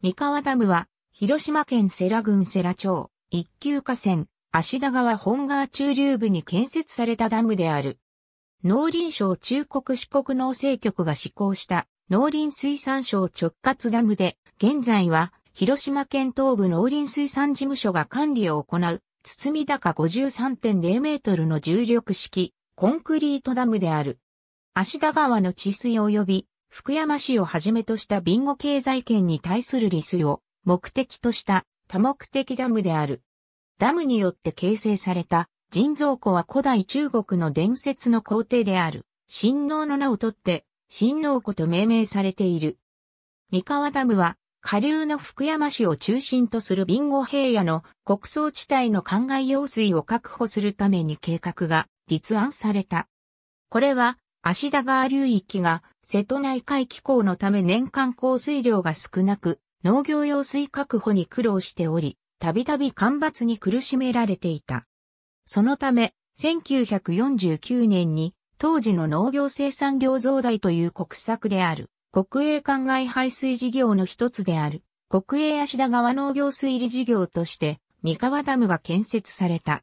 三河ダムは、広島県世羅郡世羅町、一級河川、足田川本川中流部に建設されたダムである。農林省中国四国農政局が施行した農林水産省直轄ダムで、現在は広島県東部農林水産事務所が管理を行う、堤高53.0メートルの重力式、コンクリートダムである。足田川の治水及び福山市をはじめとしたビンゴ経済圏に対する利水を目的とした多目的ダムである。ダムによって形成された人造湖は古代中国の伝説の皇帝である、神農の名をとって、神農湖と命名されている。三河ダムは、下流の福山市を中心とするビンゴ平野の国葬地帯の灌漑用水を確保するために計画が立案された。これは足田川流域が瀬戸内海気候のため年間降水量が少なく、農業用水確保に苦労しており、たびたび干ばつに苦しめられていた。そのため、1949年に当時の農業生産量増大という国策である、国営灌漑排水事業の一つである、国営足田川農業水利事業として、三河ダムが建設された。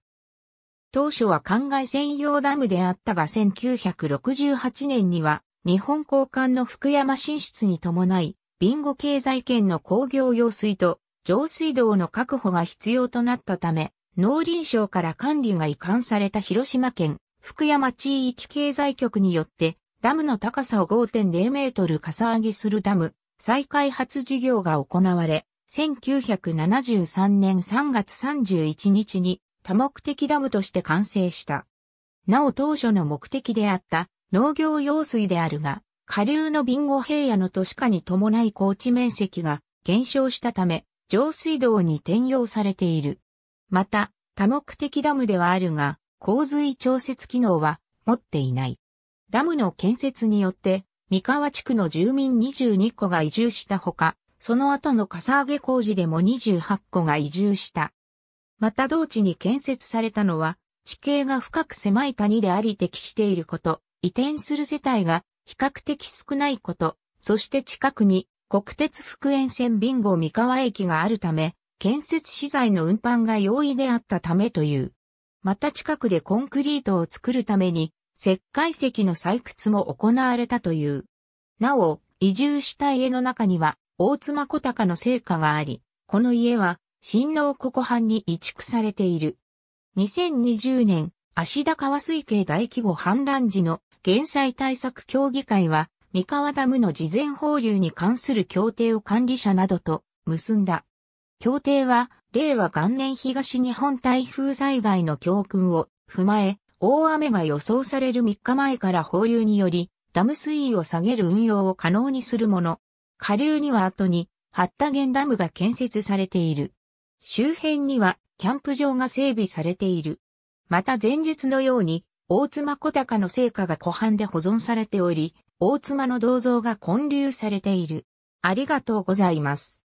当初は灌漑専用ダムであったが1968年には日本交換の福山進出に伴い、ビンゴ経済圏の工業用水と上水道の確保が必要となったため、農林省から管理が移管された広島県福山地域経済局によってダムの高さを5.0メートルかさ上げするダム再開発事業が行われ、1973年3月31日に多目的ダムとして完成した。なお当初の目的であった農業用水であるが、下流のビンゴ平野の都市化に伴い高地面積が減少したため、上水道に転用されている。また、多目的ダムではあるが、洪水調節機能は持っていない。ダムの建設によって、三河地区の住民22個が移住したほか、その後のかさ上げ工事でも28個が移住した。また同地に建設されたのは、地形が深く狭い谷であり適していること、移転する世帯が比較的少ないこと、そして近くに国鉄福塩線ビンゴ三河駅があるため、建設資材の運搬が容易であったためという。また近くでコンクリートを作るために、石灰石の採掘も行われたという。なお、移住した家の中には、大妻小高の成果があり、この家は、新農こ湖畔に移築されている。2020年、芦田川水系大規模氾濫時の減災対策協議会は、三河ダムの事前放流に関する協定を管理者などと結んだ。協定は、令和元年東日本台風災害の教訓を踏まえ、大雨が予想される3日前から放流により、ダム水位を下げる運用を可能にするもの。下流には後に、八田原ダムが建設されている。周辺にはキャンプ場が整備されている。また前述のように、大妻小高の成果が湖畔で保存されており、大妻の銅像が建立されている。ありがとうございます。